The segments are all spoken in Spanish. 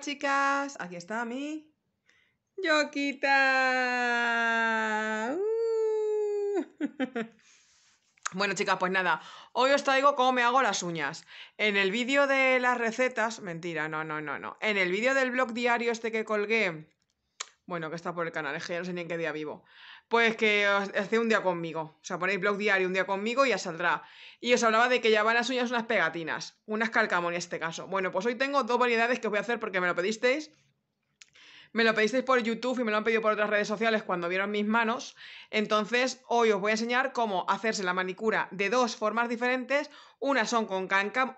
chicas, aquí está mi Yoquita. Uh. bueno chicas, pues nada, hoy os traigo cómo me hago las uñas. En el vídeo de las recetas, mentira, no, no, no, no. En el vídeo del blog diario este que colgué, bueno, que está por el canal, es que no sé ni en qué día vivo pues que hace un día conmigo. O sea, ponéis blog diario un día conmigo y ya saldrá. Y os hablaba de que ya van las uñas unas pegatinas, unas calcamon en este caso. Bueno, pues hoy tengo dos variedades que os voy a hacer porque me lo pedisteis. Me lo pedisteis por YouTube y me lo han pedido por otras redes sociales cuando vieron mis manos. Entonces, hoy os voy a enseñar cómo hacerse la manicura de dos formas diferentes. Una son con cancam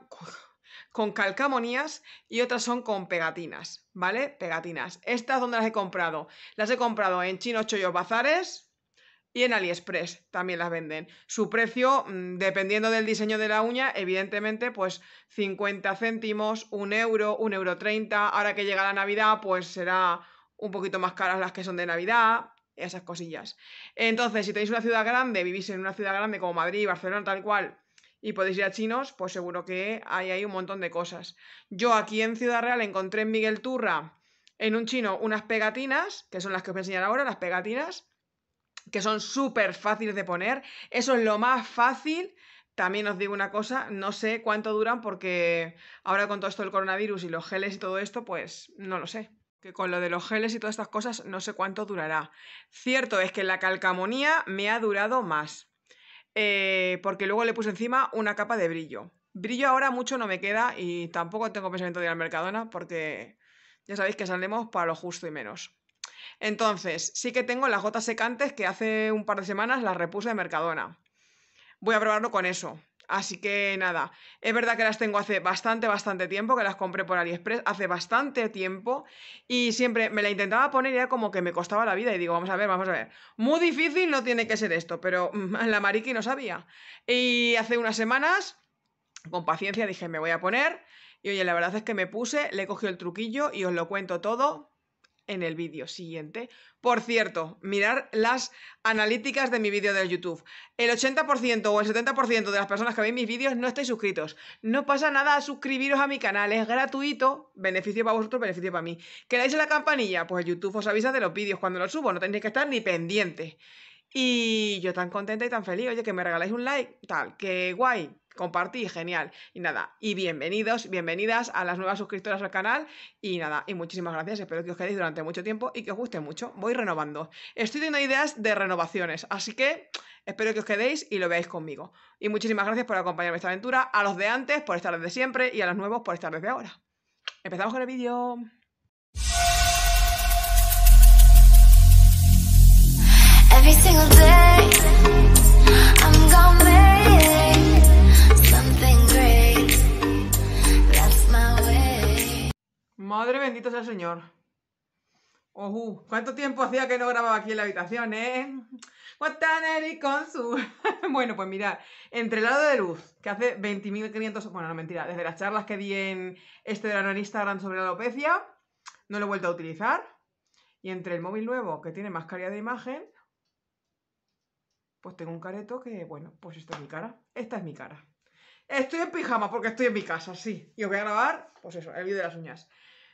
con calcamonías y otras son con pegatinas, ¿vale? Pegatinas. Estas, ¿dónde las he comprado? Las he comprado en Chino Chollos Bazares y en AliExpress también las venden. Su precio, mm, dependiendo del diseño de la uña, evidentemente, pues 50 céntimos, 1 euro, 1,30 euro 30. Ahora que llega la Navidad, pues será un poquito más caras las que son de Navidad, esas cosillas. Entonces, si tenéis una ciudad grande, vivís en una ciudad grande como Madrid, Barcelona, tal cual, y podéis ir a chinos, pues seguro que hay ahí un montón de cosas. Yo aquí en Ciudad Real encontré en Miguel Turra, en un chino, unas pegatinas, que son las que os voy a enseñar ahora, las pegatinas, que son súper fáciles de poner. Eso es lo más fácil. También os digo una cosa, no sé cuánto duran porque ahora con todo esto del coronavirus y los geles y todo esto, pues no lo sé. Que con lo de los geles y todas estas cosas no sé cuánto durará. Cierto es que la calcamonía me ha durado más. Eh, porque luego le puse encima una capa de brillo. Brillo ahora mucho no me queda y tampoco tengo pensamiento de ir al Mercadona porque ya sabéis que saldremos para lo justo y menos. Entonces, sí que tengo las gotas secantes que hace un par de semanas las repuse de Mercadona. Voy a probarlo con eso, Así que nada, es verdad que las tengo hace bastante, bastante tiempo, que las compré por AliExpress hace bastante tiempo y siempre me la intentaba poner y era como que me costaba la vida y digo, vamos a ver, vamos a ver, muy difícil no tiene que ser esto, pero la Mariki no sabía. Y hace unas semanas, con paciencia, dije, me voy a poner y oye, la verdad es que me puse, le cogió el truquillo y os lo cuento todo en el vídeo siguiente. Por cierto, mirar las analíticas de mi vídeo de YouTube. El 80% o el 70% de las personas que veis mis vídeos no estáis suscritos. No pasa nada, suscribiros a mi canal, es gratuito, beneficio para vosotros, beneficio para mí. ¿Queréis la campanilla? Pues YouTube os avisa de los vídeos cuando los subo, no tenéis que estar ni pendientes. Y yo tan contenta y tan feliz, oye, que me regaláis un like, tal, qué guay, compartí, genial. Y nada, y bienvenidos, bienvenidas a las nuevas suscriptoras al canal. Y nada, y muchísimas gracias. Espero que os quedéis durante mucho tiempo y que os guste mucho. Voy renovando. Estoy teniendo ideas de renovaciones, así que espero que os quedéis y lo veáis conmigo. Y muchísimas gracias por acompañarme esta aventura. A los de antes por estar desde siempre y a los nuevos por estar desde ahora. Empezamos con el vídeo. Madre bendita sea el Señor. Ojo, ¿cuánto tiempo hacía que no grababa aquí en la habitación, eh? con su... bueno, pues mirad, entre el lado de luz, que hace 20.500... Bueno, no, mentira, desde las charlas que di en este verano en Instagram sobre la alopecia, no lo he vuelto a utilizar. Y entre el móvil nuevo, que tiene más calidad de imagen, pues tengo un careto que, bueno, pues esta es mi cara. Esta es mi cara. Estoy en pijama porque estoy en mi casa, sí. Y os voy a grabar, pues eso, el vídeo de las uñas.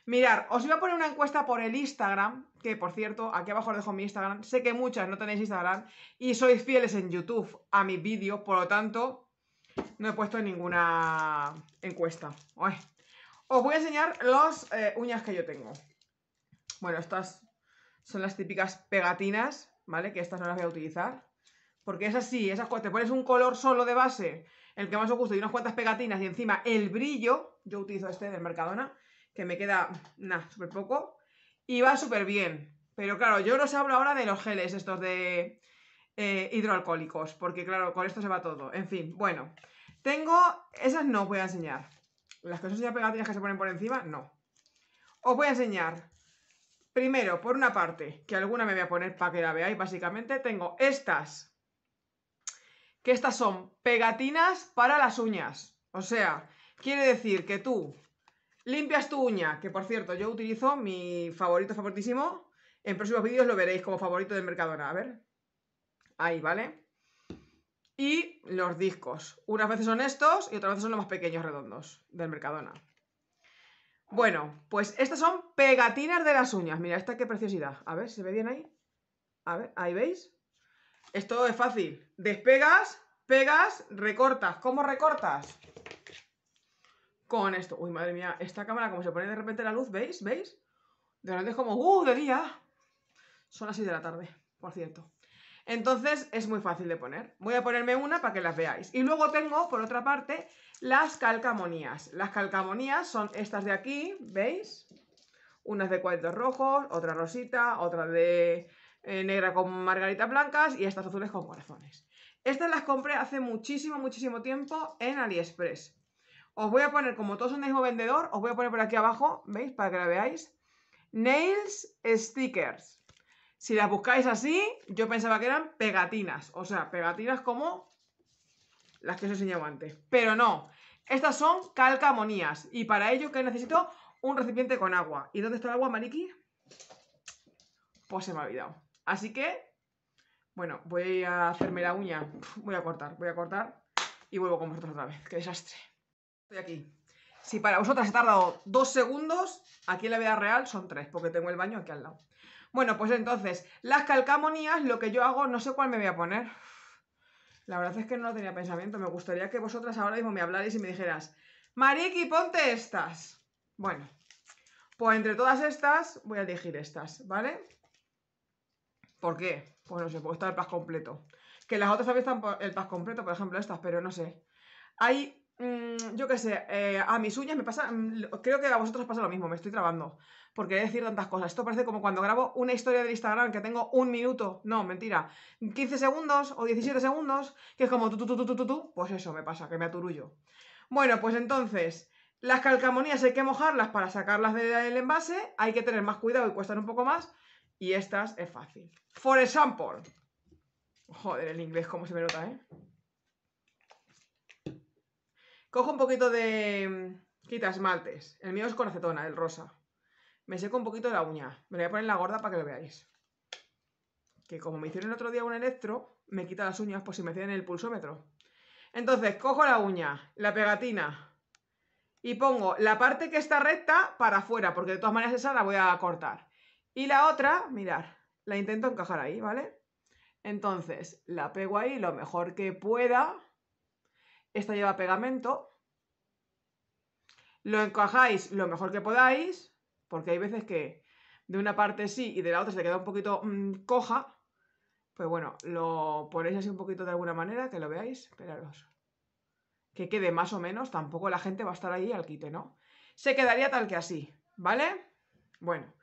Mirar, os iba a poner una encuesta por el Instagram, que por cierto, aquí abajo os dejo mi Instagram. Sé que muchas no tenéis Instagram y sois fieles en YouTube a mis vídeos, por lo tanto, no he puesto ninguna encuesta. Os voy a enseñar las eh, uñas que yo tengo. Bueno, estas son las típicas pegatinas, ¿vale? Que estas no las voy a utilizar. Porque es así, esas te pones un color solo de base el que más os gusta y unas cuantas pegatinas y encima el brillo, yo utilizo este del Mercadona, que me queda, nada, súper poco, y va súper bien. Pero claro, yo os hablo ahora de los geles estos de eh, hidroalcohólicos, porque claro, con esto se va todo. En fin, bueno, tengo, esas no os voy a enseñar. Las que os pegatinas que se ponen por encima, no. Os voy a enseñar Primero, por una parte, que alguna me voy a poner para que la veáis, básicamente, tengo estas que estas son pegatinas para las uñas. O sea, quiere decir que tú limpias tu uña, que por cierto, yo utilizo mi favorito favoritísimo. En próximos vídeos lo veréis como favorito del Mercadona. A ver. Ahí, ¿vale? Y los discos. Unas veces son estos y otras veces son los más pequeños redondos del Mercadona. Bueno, pues estas son pegatinas de las uñas. Mira, esta qué preciosidad. A ver, ¿se ve bien ahí? A ver, ahí veis. Esto Es fácil. Despegas, pegas, recortas. ¿Cómo recortas? Con esto. Uy, madre mía, esta cámara como se pone de repente la luz, ¿veis? ¿Veis? De repente es como, ¡uh, de día! Son las 6 de la tarde, por cierto. Entonces es muy fácil de poner. Voy a ponerme una para que las veáis. Y luego tengo, por otra parte, las calcamonías. Las calcamonías son estas de aquí, ¿veis? Unas de cuadros rojos, otra rosita, otra de eh, negra con margaritas blancas y estas azules con corazones. Estas las compré hace muchísimo, muchísimo tiempo en AliExpress. Os voy a poner, como todos son del mismo vendedor, os voy a poner por aquí abajo, ¿veis? Para que la veáis. Nails Stickers. Si las buscáis así, yo pensaba que eran pegatinas. O sea, pegatinas como las que os he antes. Pero no, estas son calcamonías. Y para ello, que necesito? Un recipiente con agua. ¿Y dónde está el agua, Mariki? Pues se me ha olvidado. Así que, bueno, voy a hacerme la uña, voy a cortar, voy a cortar y vuelvo con vosotros otra vez. ¡Qué desastre! Estoy aquí. Si para vosotras he tardado dos segundos, aquí en la vida real son tres, porque tengo el baño aquí al lado. Bueno, pues entonces, las calcamonías, lo que yo hago, no sé cuál me voy a poner. La verdad es que no tenía pensamiento. Me gustaría que vosotras ahora mismo me hablarais y me dijeras, Mariki, ponte estas. Bueno, pues entre todas estas voy a elegir estas, ¿vale? ¿Por qué? Pues no sé, porque está el paz completo. Que las otras también están el pack completo, por ejemplo, estas, pero no sé. Hay, mm, yo qué sé, eh, a mis uñas me pasa, mm, creo que a vosotros pasa lo mismo, me estoy trabando. Porque decir tantas cosas. Esto parece como cuando grabo una historia del Instagram que tengo un minuto, no, mentira, 15 segundos o 17 segundos, que es como tú, tú, pues eso me pasa, que me aturullo. Bueno, pues entonces, las calcamonías hay que mojarlas para sacarlas del envase, hay que tener más cuidado y cuestan un poco más y estas es fácil. For example. Joder, el inglés, cómo se me nota, ¿eh? Cojo un poquito de... Mm, quita esmaltes. El mío es con acetona, el rosa. Me seco un poquito la uña. Me la voy a poner en la gorda para que lo veáis. Que como me hicieron el otro día un electro, me quita las uñas por si me tienen el pulsómetro. Entonces, cojo la uña, la pegatina, y pongo la parte que está recta para afuera, porque de todas maneras esa la voy a cortar. Y la otra, mirar, la intento encajar ahí, ¿vale? Entonces, la pego ahí lo mejor que pueda. Esta lleva pegamento. Lo encajáis lo mejor que podáis, porque hay veces que de una parte sí y de la otra se queda un poquito mm, coja. Pues bueno, lo ponéis así un poquito de alguna manera, que lo veáis. Esperaros. Que quede más o menos, tampoco la gente va a estar ahí al quite, ¿no? Se quedaría tal que así, ¿vale? Bueno,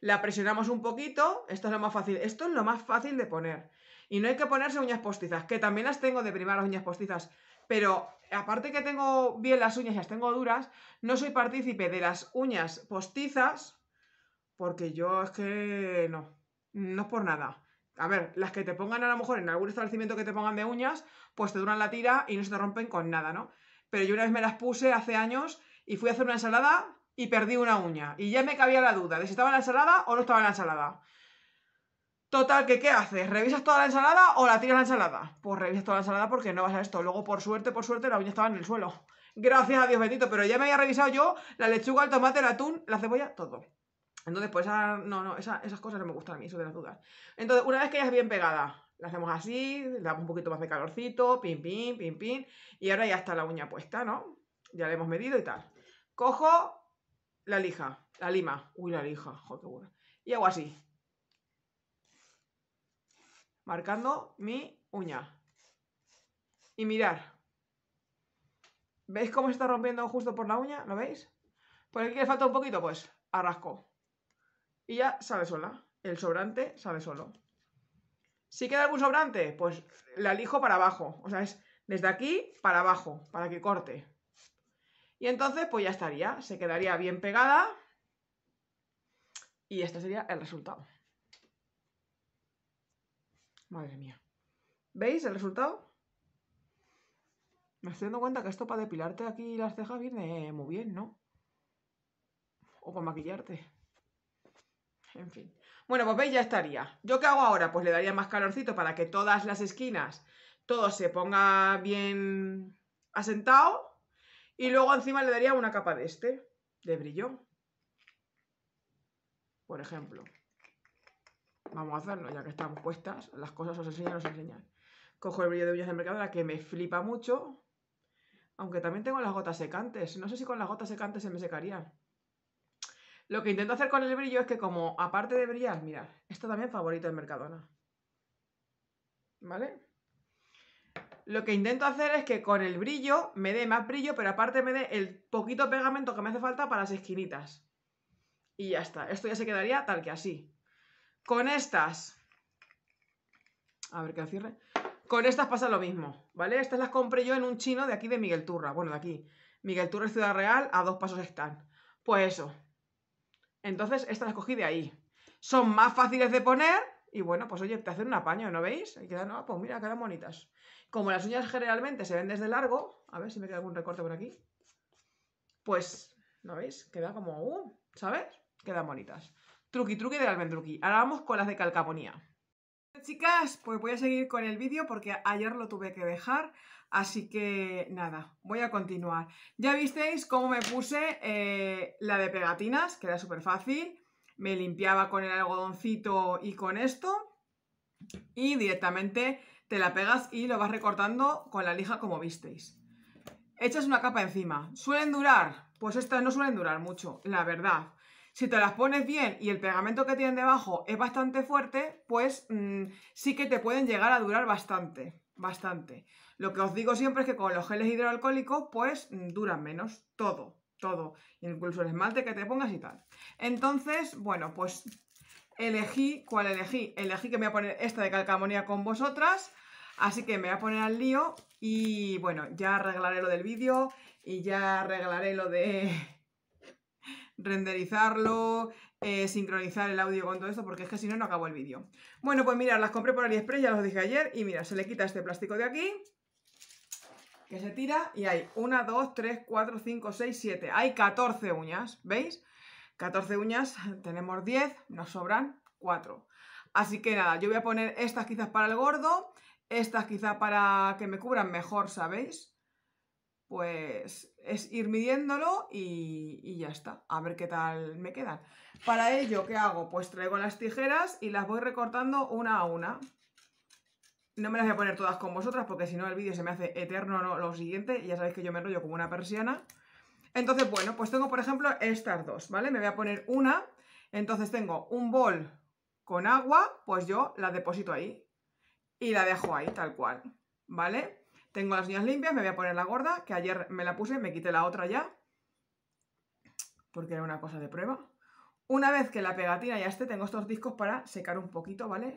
la presionamos un poquito, esto es lo más fácil, esto es lo más fácil de poner. Y no hay que ponerse uñas postizas, que también las tengo de las uñas postizas, pero aparte que tengo bien las uñas, y las tengo duras, no soy partícipe de las uñas postizas, porque yo es que no, no es por nada. A ver, las que te pongan a lo mejor en algún establecimiento que te pongan de uñas, pues te duran la tira y no se te rompen con nada, ¿no? Pero yo una vez me las puse hace años y fui a hacer una ensalada y perdí una uña. Y ya me cabía la duda de si estaba en la ensalada o no estaba en la ensalada. Total, que ¿qué haces? ¿Revisas toda la ensalada o la tiras la ensalada? Pues revisas toda la ensalada porque no vas a esto. Luego, por suerte, por suerte, la uña estaba en el suelo. Gracias a Dios bendito, pero ya me había revisado yo la lechuga, el tomate, el atún, la cebolla, todo. Entonces, pues no, no, esas cosas no me gustan a mí, eso de las dudas. Entonces, una vez que ya es bien pegada, la hacemos así, le damos un poquito más de calorcito, pim, pim, pim, pim, y ahora ya está la uña puesta, ¿no? Ya la hemos medido y tal. Cojo, la lija, la lima. Uy, la lija, joder, buena. Y hago así. Marcando mi uña. Y mirar. ¿Veis cómo se está rompiendo justo por la uña? ¿Lo veis? Por aquí le falta un poquito, pues arrasco. Y ya sale sola. El sobrante sale solo. Si queda algún sobrante, pues la lijo para abajo. O sea, es desde aquí para abajo, para que corte. Y entonces, pues ya estaría, se quedaría bien pegada y este sería el resultado. Madre mía. ¿Veis el resultado? Me estoy dando cuenta que esto para depilarte aquí las cejas viene muy bien, ¿no? O para maquillarte. En fin. Bueno, pues veis, ya estaría. ¿Yo qué hago ahora? Pues le daría más calorcito para que todas las esquinas, todo se ponga bien asentado y luego encima le daría una capa de este, de brillo. Por ejemplo. Vamos a hacerlo, ya que están puestas. Las cosas os enseñan, os enseñan. Cojo el brillo de uñas de Mercadona, que me flipa mucho. Aunque también tengo las gotas secantes. No sé si con las gotas secantes se me secaría. Lo que intento hacer con el brillo es que como, aparte de brillar, mirad, esto también favorito de Mercadona. ¿Vale? Lo que intento hacer es que con el brillo me dé más brillo, pero aparte me dé el poquito pegamento que me hace falta para las esquinitas. Y ya está. Esto ya se quedaría tal que así. Con estas... A ver qué cierre. Con estas pasa lo mismo, ¿vale? Estas las compré yo en un chino de aquí de Miguel Turra. Bueno, de aquí. Miguel Turra es Ciudad Real, a dos pasos están. Pues eso. Entonces, estas las cogí de ahí. Son más fáciles de poner y bueno, pues oye, te hacen un apaño, ¿no veis? Y quedan, ah, pues mira, quedan bonitas. Como las uñas generalmente se ven desde largo, a ver si me queda algún recorte por aquí, pues, ¿no veis? Queda como, uh", ¿sabes? Quedan bonitas. Truqui truqui de almendruqui. Ahora vamos con las de calcaponía. Chicas, pues voy a seguir con el vídeo porque ayer lo tuve que dejar, así que nada, voy a continuar. Ya visteis cómo me puse eh, la de pegatinas, que era súper fácil, me limpiaba con el algodoncito y con esto y directamente te la pegas y lo vas recortando con la lija como visteis. Echas una capa encima. ¿Suelen durar? Pues estas no suelen durar mucho, la verdad. Si te las pones bien y el pegamento que tienen debajo es bastante fuerte, pues mm, sí que te pueden llegar a durar bastante, bastante. Lo que os digo siempre es que con los geles hidroalcohólicos, pues mm, duran menos, todo todo, incluso el esmalte que te pongas y tal. Entonces, bueno, pues elegí, ¿cuál elegí? Elegí que me voy a poner esta de calcamonía con vosotras, así que me voy a poner al lío y bueno, ya arreglaré lo del vídeo y ya arreglaré lo de renderizarlo, eh, sincronizar el audio con todo esto, porque es que si no, no acabo el vídeo. Bueno, pues mira las compré por AliExpress, ya los dije ayer, y mira, se le quita este plástico de aquí, que se tira y hay 1, 2, 3, 4, 5, 6, 7. Hay 14 uñas, ¿veis? 14 uñas, tenemos 10, nos sobran 4. Así que nada, yo voy a poner estas quizás para el gordo, estas quizás para que me cubran mejor, ¿sabéis? Pues es ir midiéndolo y, ya está, a ver qué tal me quedan. Para ello, ¿qué hago? Pues traigo las tijeras y las voy recortando una a una. No me las voy a poner todas con vosotras porque si no el vídeo se me hace eterno lo siguiente. Ya sabéis que yo me enrollo como una persiana. Entonces, bueno, pues tengo, por ejemplo, estas dos, ¿vale? Me voy a poner una. Entonces tengo un bol con agua, pues yo la deposito ahí. Y la dejo ahí, tal cual, ¿vale? Tengo las uñas limpias, me voy a poner la gorda, que ayer me la puse, me quité la otra ya. Porque era una cosa de prueba. Una vez que la pegatina ya esté, tengo estos discos para secar un poquito, ¿vale?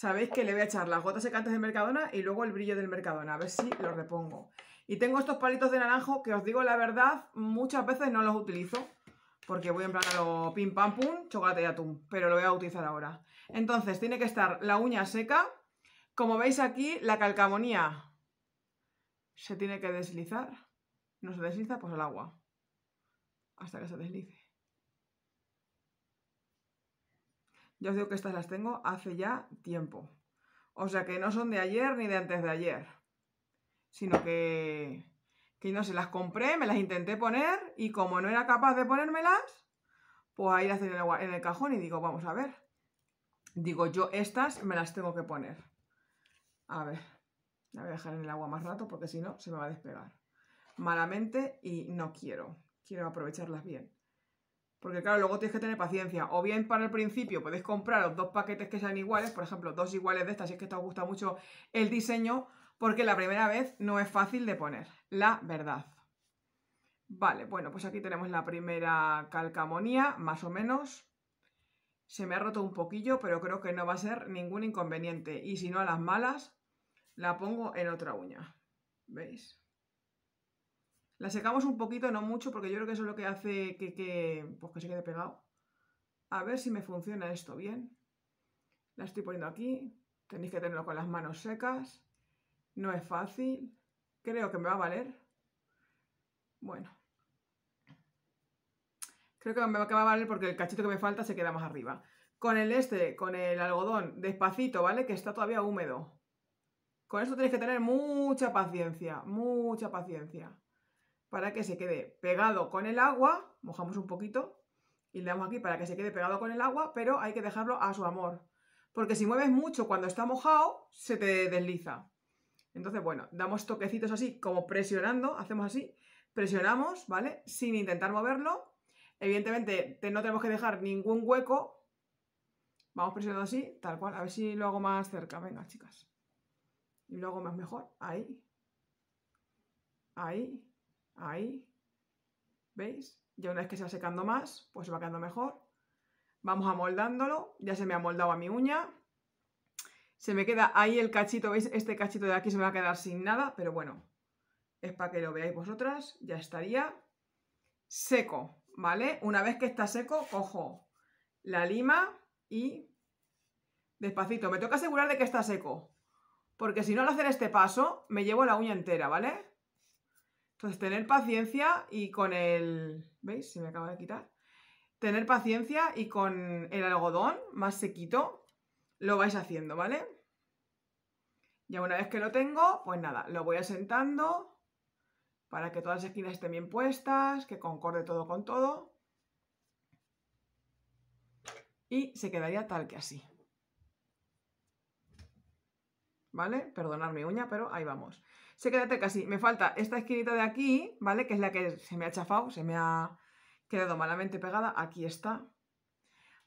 Sabéis que le voy a echar las gotas secantes de Mercadona y luego el brillo del Mercadona, a ver si lo repongo. Y tengo estos palitos de naranjo que os digo la verdad, muchas veces no los utilizo. Porque voy en plan a lo pim pam pum, chocolate y atún. Pero lo voy a utilizar ahora. Entonces, tiene que estar la uña seca. Como veis aquí, la calcamonía se tiene que deslizar. No se desliza, pues el agua. Hasta que se deslice. yo os digo que estas las tengo hace ya tiempo. O sea que no son de ayer ni de antes de ayer. Sino que, que no se las compré, me las intenté poner y como no era capaz de ponérmelas, pues ahí las tenía en el cajón y digo, vamos a ver. Digo, yo estas me las tengo que poner. A ver, la voy a dejar en el agua más rato porque si no se me va a despegar. Malamente y no quiero. Quiero aprovecharlas bien. Porque claro, luego tienes que tener paciencia. O bien para el principio podéis compraros dos paquetes que sean iguales, por ejemplo, dos iguales de estas, si es que te gusta mucho el diseño, porque la primera vez no es fácil de poner, la verdad. Vale, bueno, pues aquí tenemos la primera calcamonía, más o menos. Se me ha roto un poquillo, pero creo que no va a ser ningún inconveniente. Y si no a las malas, la pongo en otra uña. ¿Veis? La secamos un poquito, no mucho, porque yo creo que eso es lo que hace pues que, se quede pegado. A ver si me funciona esto bien. La estoy poniendo aquí. Tenéis que tenerlo con las manos secas. No es fácil. Creo que me va a valer. Bueno. Creo que me va a valer porque el cachito que me falta se queda más arriba. Con el este, con el algodón, despacito, ¿vale? Que está todavía húmedo. Con esto tenéis que tener mucha paciencia, mucha paciencia para que se quede pegado con el agua, mojamos un poquito y le damos aquí para que se quede pegado con el agua, pero hay que dejarlo a su amor, porque si mueves mucho cuando está mojado, se te desliza. Entonces, bueno, damos toquecitos así, como presionando, hacemos así, presionamos, ¿vale? Sin intentar moverlo. Evidentemente, no tenemos que dejar ningún hueco. Vamos presionando así, tal cual. A ver si lo hago más cerca. Venga, chicas. Y lo hago más mejor. Ahí. Ahí. Ahí. ¿Veis? Ya una vez que se va secando más, pues va quedando mejor. Vamos amoldándolo. Ya se me ha moldado a mi uña. Se me queda ahí el cachito, ¿veis? Este cachito de aquí se me va a quedar sin nada, pero bueno, es para que lo veáis vosotras. Ya estaría seco, ¿vale? Una vez que está seco, cojo la lima y despacito. Me toca asegurar de que está seco, porque si no al hacer este paso, me llevo la uña entera, ¿vale? Entonces, tener paciencia y con el... ¿Veis? Se me acaba de quitar. Tener paciencia y con el algodón más sequito lo vais haciendo, ¿vale? Ya una vez que lo tengo, pues nada, lo voy asentando para que todas las esquinas estén bien puestas, que concorde todo con todo. Y se quedaría tal que así. ¿Vale? Perdonad mi uña, pero ahí vamos. Se queda casi, me falta esta esquinita de aquí, ¿vale? Que es la que se me ha chafado, se me ha quedado malamente pegada, aquí está.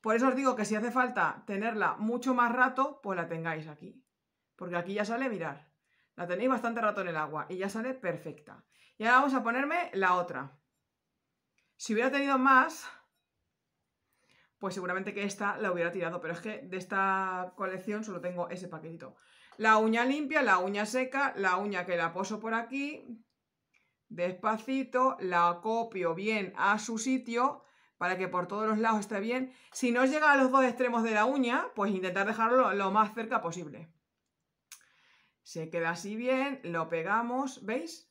Por eso os digo que si hace falta tenerla mucho más rato, pues la tengáis aquí. Porque aquí ya sale, mirar, la tenéis bastante rato en el agua y ya sale perfecta. Y ahora vamos a ponerme la otra. Si hubiera tenido más, pues seguramente que esta la hubiera tirado, pero es que de esta colección solo tengo ese paquetito. La uña limpia, la uña seca, la uña que la poso por aquí, despacito, la copio bien a su sitio para que por todos los lados esté bien. Si no llega a los dos extremos de la uña, pues intentar dejarlo lo más cerca posible. Se queda así bien, lo pegamos, ¿veis?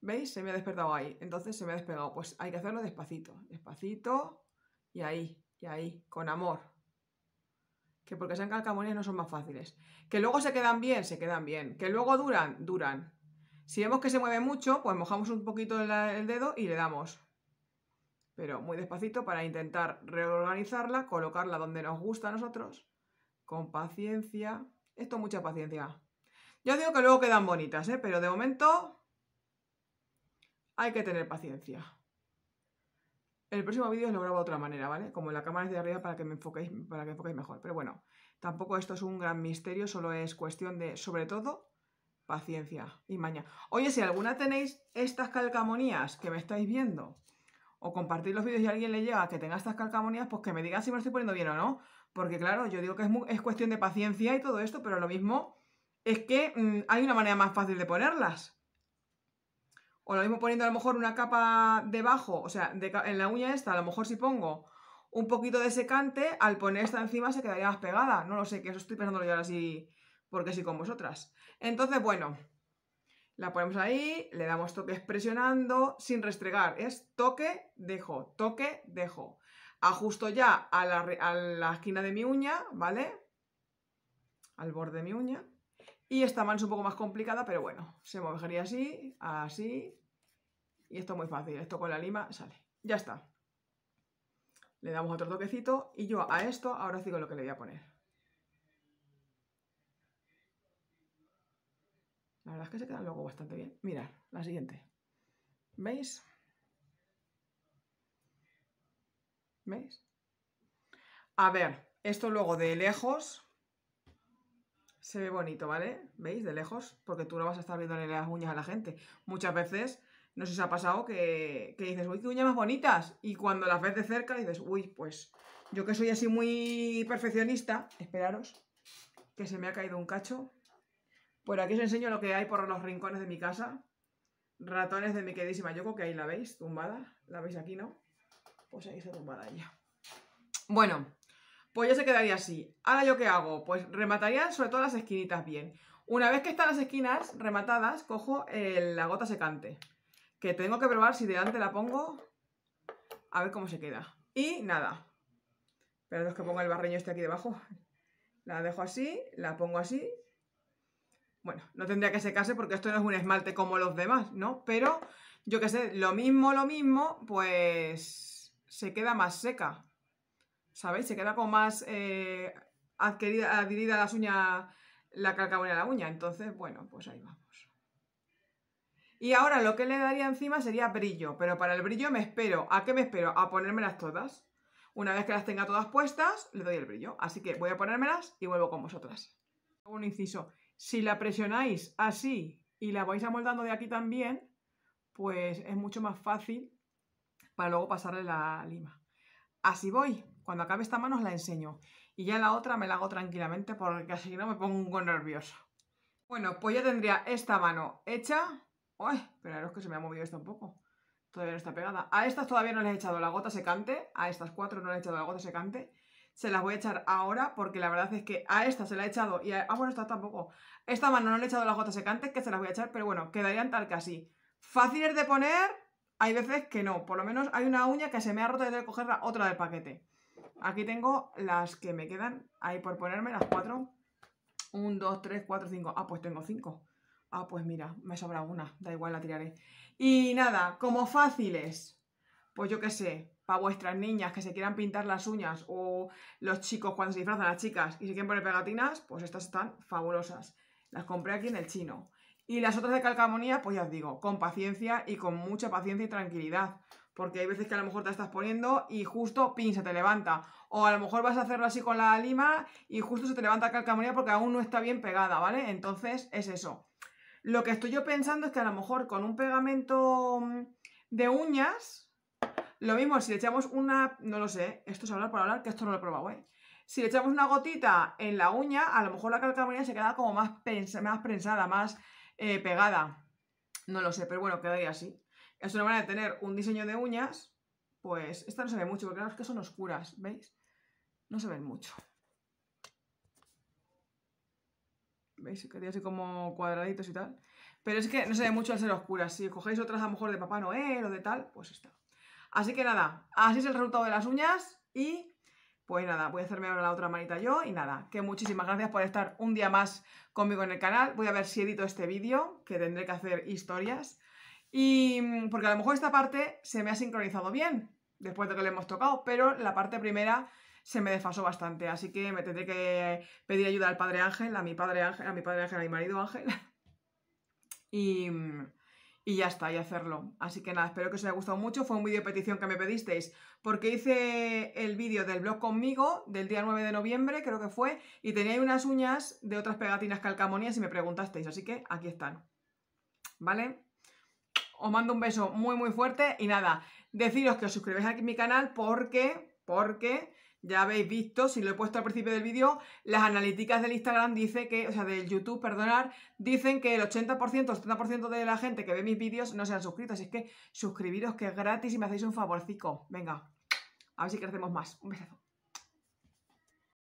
¿Veis? Se me ha despertado ahí, entonces se me ha despegado. Pues hay que hacerlo despacito, despacito y ahí, y ahí, con amor que porque sean calcamonías no son más fáciles. Que luego se quedan bien, se quedan bien. Que luego duran, duran. Si vemos que se mueve mucho, pues mojamos un poquito el, dedo y le damos. Pero muy despacito para intentar reorganizarla, colocarla donde nos gusta a nosotros, con paciencia. Esto mucha paciencia. Yo digo que luego quedan bonitas, ¿eh? pero de momento hay que tener paciencia. El próximo vídeo lo grabo de otra manera, ¿vale? Como la cámara es de arriba para que me enfoquéis, para que mejor. Pero bueno, tampoco esto es un gran misterio, solo es cuestión de, sobre todo, paciencia y maña. Oye, si alguna tenéis estas calcamonías que me estáis viendo, o compartir los vídeos y a alguien le llega que tenga estas calcamonías, pues que me digan si me lo estoy poniendo bien o no. Porque claro, yo digo que es, cuestión de paciencia y todo esto, pero lo mismo es que mm, hay una manera más fácil de ponerlas. O lo mismo poniendo a lo mejor una capa debajo, o sea, en la uña esta, a lo mejor si pongo un poquito de secante, al poner esta encima se quedaría más pegada. No lo sé, que eso estoy pensándolo yo ahora sí, porque sí con vosotras. Entonces, bueno, la ponemos ahí, le damos toques presionando, sin restregar, es toque, dejo, toque, dejo. Ajusto ya a la esquina de mi uña, ¿vale? Al borde de mi uña. Y esta mano es un poco más complicada, pero bueno, se movería así, así. Y esto es muy fácil, esto con la lima sale. Ya está. Le damos otro toquecito y yo a esto ahora sigo lo que le voy a poner. La verdad es que se queda luego bastante bien. Mirad, la siguiente. ¿Veis? ¿Veis? A ver, esto luego de lejos se ve bonito, ¿vale? ¿Veis? De lejos, porque tú no vas a estar viendo en las uñas a la gente. Muchas veces, no sé si os ha pasado que, que dices, uy, qué uñas más bonitas. Y cuando las ves de cerca dices, uy, pues yo que soy así muy perfeccionista, esperaros, que se me ha caído un cacho. Por aquí os enseño lo que hay por los rincones de mi casa. Ratones de mi queridísima Yoko, que ahí la veis, tumbada. La veis aquí, ¿no? Pues ahí está tumbada ya. Bueno, pues ya se quedaría así. ¿Ahora yo qué hago? Pues remataría sobre todo las esquinitas bien. Una vez que están las esquinas rematadas, cojo eh, la gota secante. Que tengo que probar si delante la pongo. A ver cómo se queda. Y nada. Pero es que pongo el barreño este aquí debajo. La dejo así, la pongo así. Bueno, no tendría que secarse porque esto no es un esmalte como los demás, ¿no? Pero, yo qué sé, lo mismo, lo mismo, pues se queda más seca. ¿sabéis? Se queda como más eh, adquirida, la las uñas, la calcabonía de la uña. Entonces, bueno, pues ahí vamos. Y ahora lo que le daría encima sería brillo, pero para el brillo me espero. ¿A qué me espero? A ponérmelas todas. Una vez que las tenga todas puestas, le doy el brillo. Así que voy a ponérmelas y vuelvo con vosotras. Un inciso, si la presionáis así y la vais amoldando de aquí también, pues es mucho más fácil para luego pasarle la lima. Así voy. Cuando acabe esta mano os la enseño. Y ya la otra me la hago tranquilamente porque así no me pongo nerviosa. Bueno, pues ya tendría esta mano hecha. Uy, Pero es que se me ha movido esta un poco. Todavía no está pegada. A estas todavía no les he echado la gota secante. A estas cuatro no les he echado la gota secante. Se las voy a echar ahora porque la verdad es que a esta se la he echado y a... Ah, bueno, esta tampoco. Esta mano no le he echado las gotas secante, que se las voy a echar, pero bueno, quedarían tal que así. Fáciles de poner, hay veces que no. Por lo menos hay una uña que se me ha roto y tengo que cogerla otra del paquete. Aquí tengo las que me quedan ahí por ponerme, las cuatro. Un, dos, tres, cuatro, cinco. Ah, pues tengo cinco. Ah, pues mira, me sobra una. Da igual, la tiraré. Y nada, como fáciles, pues yo qué sé, para vuestras niñas que se quieran pintar las uñas o los chicos cuando se disfrazan las chicas y se quieren poner pegatinas, pues estas están fabulosas. Las compré aquí en el chino. Y las otras de calcamonía, pues ya os digo, con paciencia y con mucha paciencia y tranquilidad. Porque hay veces que a lo mejor te estás poniendo y justo pin se te levanta. O a lo mejor vas a hacerlo así con la lima y justo se te levanta calcamonía porque aún no está bien pegada, ¿vale? Entonces es eso. Lo que estoy yo pensando es que a lo mejor con un pegamento mm, de uñas, lo mismo si le echamos una, no lo sé, esto es hablar por hablar, que esto no lo he probado, ¿eh? Si le echamos una gotita en la uña, a lo mejor la calcamonía se queda como más, más prensada, más eh, pegada. No lo sé, pero bueno, quedaría así es una manera de tener un diseño de uñas, pues esta no se ve mucho, porque claro, que son oscuras, ¿veis? No se ven mucho. ¿Veis? Se así como cuadraditos y tal. Pero es que no se ve mucho al ser oscuras. Si cogéis otras a lo mejor de Papá Noel o de tal, pues está. Así que nada, así es el resultado de las uñas y pues nada, voy a hacerme ahora la otra manita yo y nada, que muchísimas gracias por estar un día más conmigo en el canal. Voy a ver si edito este vídeo, que tendré que hacer historias. Y mm, porque a lo mejor esta parte se me ha sincronizado bien después de que le hemos tocado, pero la parte primera se me desfasó bastante, así que me tendré que pedir ayuda al padre Ángel, a mi padre Ángel, a mi padre Ángel, a mi marido Ángel. Mm, y, ya está, y hacerlo. Así que nada, espero que os haya gustado mucho. Fue un vídeo de petición que me pedisteis porque hice el vídeo del blog conmigo del día 9 de noviembre, creo que fue, y tenía unas uñas de otras pegatinas calcamonías y me preguntasteis, así que aquí están. ¿Vale? Os mando un beso muy, muy fuerte y nada, deciros que os suscribáis aquí a mi canal porque, porque ya habéis visto, si lo he puesto al principio del vídeo, las analíticas del Instagram dice que, o sea, del YouTube, perdonar, dicen que el 80% el 70% de la gente que ve mis vídeos no se han suscrito, así que suscribiros que es gratis y me hacéis un favorcico. Venga, a ver si crecemos más. Un besazo.